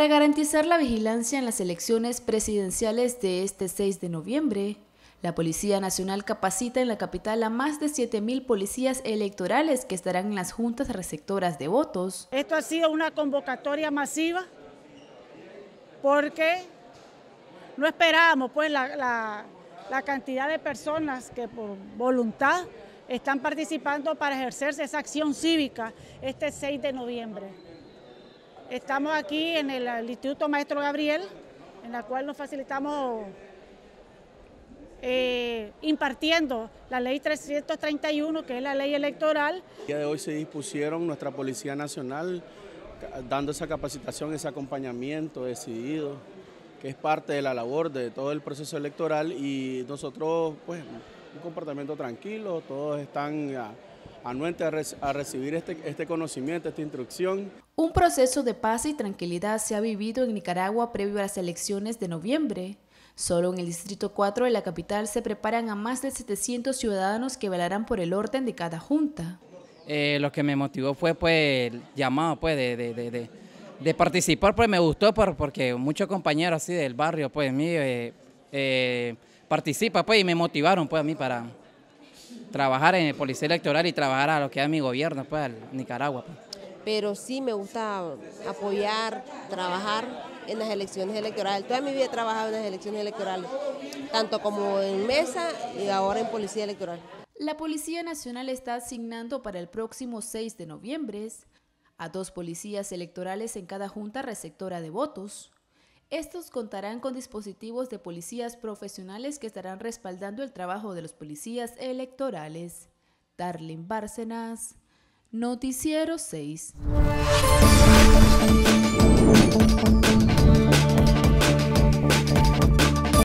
Para garantizar la vigilancia en las elecciones presidenciales de este 6 de noviembre, la Policía Nacional capacita en la capital a más de 7.000 policías electorales que estarán en las juntas receptoras de votos. Esto ha sido una convocatoria masiva porque no esperábamos pues, la, la cantidad de personas que por voluntad están participando para ejercerse esa acción cívica este 6 de noviembre. Estamos aquí en el, Instituto Maestro Gabriel, en la cual nos facilitamos eh, impartiendo la ley 331, que es la ley electoral. El día de hoy se dispusieron nuestra Policía Nacional dando esa capacitación, ese acompañamiento decidido, que es parte de la labor de todo el proceso electoral y nosotros, pues, un comportamiento tranquilo, todos están... Ah, anuente a, recibir este, este conocimiento, esta instrucción. Un proceso de paz y tranquilidad se ha vivido en Nicaragua previo a las elecciones de noviembre. Solo en el Distrito 4 de la capital se preparan a más de 700 ciudadanos que velarán por el orden de cada junta. Eh, lo que me motivó fue pues, el llamado pues, de, de, de, participar, pues me gustó por, porque muchos compañeros así del barrio pues, mí eh, eh, participan pues, y me motivaron pues, a mí para, trabajar en el policía electoral y trabajar a lo que es mi gobierno, pues, al Nicaragua. Pues. Pero sí me gusta apoyar, trabajar en las elecciones electorales. Toda mi vida he trabajado en las elecciones electorales, tanto como en mesa y ahora en policía electoral. La Policía Nacional está asignando para el próximo 6 de noviembre a dos policías electorales en cada junta receptora de votos, estos contarán con dispositivos de policías profesionales que estarán respaldando el trabajo de los policías electorales. Darlene Bárcenas, Noticiero 6.